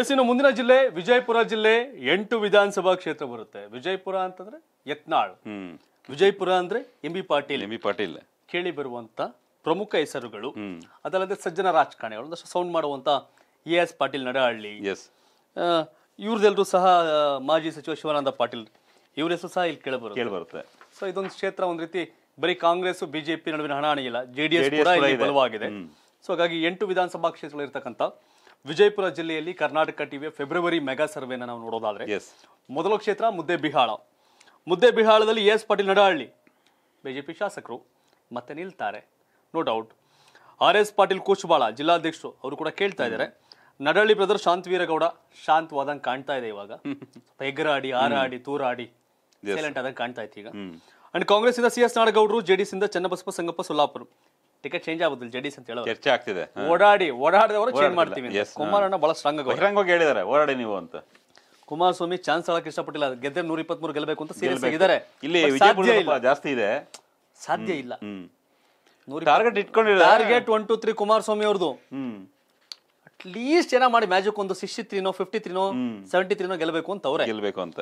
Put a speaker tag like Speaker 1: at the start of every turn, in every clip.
Speaker 1: S ಇನ್ನು ಮುಂದಿನ ಜಿಲ್ಲೆ ವಿಜಯಪುರ ಜಿಲ್ಲೆ ಎಂಟು ವಿಧಾನಸಭಾ ಕ್ಷೇತ್ರ ಬರುತ್ತೆ ವಿಜಯಪುರ ಅಂತಂದ್ರೆ ಯತ್ನಾಳ್ ವಿಜಯಪುರ ಅಂದ್ರೆ M B Patil M B Patil ಕೇಳಿ ಬರುವಂತ ಪ್ರಮುಖ ಹೆಸರುಗಳು ಅದಲ್ಲದೆ ಸಜ್ಜನ ರಾಜಕಾರಣಿಗಳು ಒಂದಷ್ಟು ಸೌಂಡ್ ಮಾಡುವಂತ ಎ ಎಸ್ ಪಾಟೀಲ್ ನಡಹಳ್ಳಿ ಎಸ್ ಇವ್ರದೆಲ್ಲರೂ ಸಹ ಮಾಜಿ ಸಚಿವ ಶಿವಾನಂದ ಪಾಟೀಲ್ ಇವ್ರ ಹೆಸರು ಸಹ ಇಲ್ಲಿ ಕೇಳಿ ಕೇಳಬರುತ್ತೆ ಸೊ ಇದೊಂದು ಕ್ಷೇತ್ರ ಒಂದ್ ರೀತಿ ಬರೀ ಕಾಂಗ್ರೆಸ್ ಬಿಜೆಪಿ ನಡುವಿನ ಹಣಾಣಿ ಇಲ್ಲ ಜೆಡಿಎಸ್ ಕೂಡ ಬಲವಾಗಿದೆ ಸೊ ಹಾಗಾಗಿ ಎಂಟು ವಿಧಾನಸಭಾ ಕ್ಷೇತ್ರಗಳು ಇರ್ತಕ್ಕಂಥ ವಿಜಯಪುರ ಜಿಲ್ಲೆಯಲ್ಲಿ ಕರ್ನಾಟಕ ಟಿವಿಯ ಫೆಬ್ರವರಿ ಮೆಗಾ ಸರ್ವೆನ ನಾವು ನೋಡೋದಾದ್ರೆ ಮೊದಲ ಕ್ಷೇತ್ರ ಮುದ್ದೆ ಬಿಹಾಳ ಮುದ್ದೆ ಬಿಹಾಳದಲ್ಲಿ ಎಸ್ ಪಾಟೀಲ್ ನಡಹಳ್ಳಿ ಬಿಜೆಪಿ ಶಾಸಕರು ಮತ್ತೆ ನಿಲ್ತಾರೆ no doubt R S Patil Kuchabal ಜಿಲ್ಲಾಧ್ಯಕ್ಷರು ಅವರು ಕೂಡ ಕೇಳ್ತಾ ಇದ್ದಾರೆ ನಡಹಳ್ಳಿ ಬ್ರದರ್ ವೀರಗೌಡ ಶಾಂತವಾದಂಗೆ ಕಾಣ್ತಾ ಇದೆ ಇವಾಗ ಎಗ್ಗರಾಡಿ ಆರಾಡಿ ತೂರಾಡಿ ಸೈಲೆಂಟ್ ಆದಂಗೆ ಕಾಣ್ತಾ ಇತ್ತು ಈಗ ಅಂಡ್ ಕಾಂಗ್ರೆಸ್ ಇಂದ ಸಿ ಎಸ್ ನಾಡಗೌಡರು ಜೆಡಿಎಸ್ ಇಂದ ಚನ್ನಬಸಪ್ಪ ಸಂಗಪ್ಪ ಸೊಲ್ಲಾಪುರ್ ಟಿಕೆಟ್ ಚೇಂಜ್ ಆಗುದಿಲ್ಲ ಜೆಡಿಎಸ್ ಅಂತ ಹೇಳೋದು ಚರ್ಚೆ ಆಗ್ತಿದೆ ಓಡಾಡಿ ಓಡಾಡಿದವರು ಚೇಂಜ್ ಮಾಡ್ತೀವಿ ಕುಮಾರಣ್ಣ ಬಹಳ ಸ್ಟ್ರಾಂಗ್ ಆಗಿ ಬಹಿರಂಗವಾಗಿ
Speaker 2: ಹೇಳಿದ್ದಾರೆ ಓಡಾಡಿ ನೀವು ಅಂತ
Speaker 1: ಕುಮಾರಸ್ವಾಮಿ ಚಾನ್ಸ್ ಹೇಳಕ್ ಇಷ್ಟಪಟ್ಟಿಲ್ಲ ಗೆದ್ದೆ ನೂರ ಇಪ್ಪತ್ಮೂರು ಗೆಲ್ಲಬೇಕು ಅಂತ ಸೀರಿಯಸ್ ಆಗಿದ್ದಾರೆ ಇಲ್ಲಿ ಇಲ್ಲ
Speaker 2: ಜಾಸ್ತಿ ಇದೆ ಸಾಧ್ಯ ಇಲ್ಲ
Speaker 1: ಟಾರ್ಗೆಟ್ ಇಟ್ಕೊಂಡಿಲ್ಲ target one two three Kumaraswamy ಅವ್ರದ್ದು ಲೀಸ್ಟ್ ಏನ ಮಾಡಿ ಮ್ಯಾಜಿಕ್ ಒಂದು ಸಿಕ್ಸ್ಟಿ ತ್ರೀನೋ ಫಿಫ್ಟಿ ತ್ರೀನೋ ಸೆವೆಂಟಿ ತ್ರೀನೋ ಗೆಲ್ಬೇಕು ಅಂತ ಅವ್ರೆ ಗೆಲ್ಬೇಕು ಅಂತ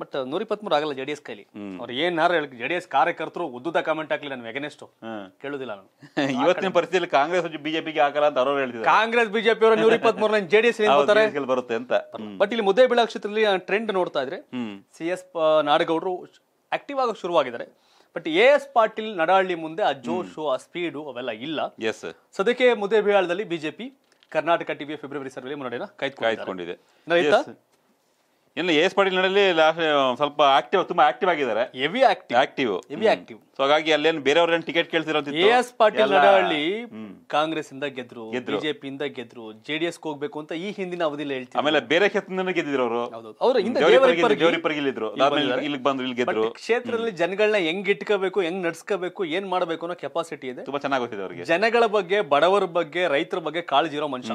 Speaker 1: ಬಟ್ ನೂರ ಇಪ್ಪತ್ಮೂರು ಆಗಲ್ಲ ಜೆಡಿಎಸ್ ಕೈಲಿ ಅವ್ರು ಏನಾರು ಹೇಳಿ ಜೆ ಕಾರ್ಯಕರ್ತರು ಉದ್ದುದ ಕಾಮೆಂಟ್ ಹಾಕ್ಲಿ ನಾನು ಎಗನೆಸ್ಟ್ ಕೇಳುದಿಲ್ಲ ನಾನು
Speaker 2: ಇವತ್ತಿನ ಪರಿಸ್ಥಿತಿಯಲ್ಲಿ ಕಾಂಗ್ರೆಸ್ ಬಿಜೆಪಿಗೆ ಆಗಲ್ಲ ಅಂತ ಅವರು ಹೇಳಿದ್ರು ಕಾಂಗ್ರೆಸ್ ಬಿಜೆಪಿ ಅವರು ನೂರ ಇಪ್ಪತ್ಮೂರನ ಜೆ ಡಿ ಎಸ್ ಬರುತ್ತೆ ಅಂತ ಬಟ್
Speaker 1: ಇಲ್ಲಿ ಮುದ್ದೇಬಿಳ ಕ್ಷೇತ್ರದಲ್ಲಿ ಟ್ರೆಂಡ್ ನೋಡ್ತಾ ಇದ್ರೆ ಸಿ ಎಸ್ ನಾಡಗೌಡರು ಆಕ್ಟಿವ್ ಆಗೋ ಶುರುವಾಗಿದ್ದಾರೆ but A S Patil Nadahalli ಮುಂದೆ ಆ ಜೋಶು ಆ ಸ್ಪೀಡು ಅವೆಲ್ಲ ಇಲ್ಲ ಎಸ್ ಸದ್ಯಕ್ಕೆ ಬಿಹಾಳದಲ್ಲಿ ಬಿಜೆಪಿ ಕರ್ನಾಟಕ ಟಿವಿಯ ಫೆಬ್ರವರಿ ಸರ್ವೇಲಿ ಮುನ್ನಡೆನ ಕಾಯ್ದುಕೊಂಡಿದೆ
Speaker 2: ಇನ್ನು ಎಸ್ ಪಾಟೀಲ್ ನಡಲ್ಲಿ ಲಾಸ್ಟ್ ಸ್ವಲ್ಪ ಆಕ್ಟಿವ್ ತುಂಬಾ ಆಕ್ಟಿವ್ ಆಗಿದ್ದಾರೆ heavy active active heavy active so ಹಾಗಾಗಿ ಅಲ್ಲೇನು ಬೇರೆಯವ್ರ ಟಿಕೆಟ್ ಕೇಳ್ತಿರೋ ಎಸ್ ಪಾಟೀಲ್ ನಡಹಳ್ಳಿ
Speaker 1: ಕಾಂಗ್ರೆಸ್ ಇಂದ ಗೆದ್ರು ಬಿಜೆಪಿ ಇಂದ ಗೆದ್ರು ಜೆಡಿಎಸ್ ಹೋಗ್ಬೇಕು ಅಂತ ಈ ಹಿಂದಿನ ಅವಧಿಲಿ
Speaker 2: ಹೇಳ್ತಾರೆ ಆಮೇಲೆ ಬೇರೆ ಕ್ಷೇತ್ರದಿಂದ ಗೆದ್ದಿದ್ರು ಅವರು ಅವರು ಇದ್ರು ಇಲ್ಲಿ ಬಂದ್ರು ಇಲ್ಲಿ ಗೆದ್ರು
Speaker 1: ಕ್ಷೇತ್ರದಲ್ಲಿ ಜನಗಳನ್ನ ಹೆಂಗ್ ಇಟ್ಕೋಬೇಕು ಹೆಂಗ್ ನಡ್ಸ್ಕೋಬೇಕು ಏನ್ ಮಾಡ್ಬೇಕು ಅನ್ನೋ ಕೆಪಾಸಿಟಿ ಇದೆ ತುಂಬಾ ಚೆನ್ನಾಗಿ ಗೊತ್ತಿದೆ ಅವರಿಗೆ ಜನಗಳ ಬಗ್ಗೆ ಬಡವರ ಬಗ್ಗೆ ರೈತರ ಬಗ್ಗೆ ಕಾಳಜಿರೋ ಮನುಷ್ಯ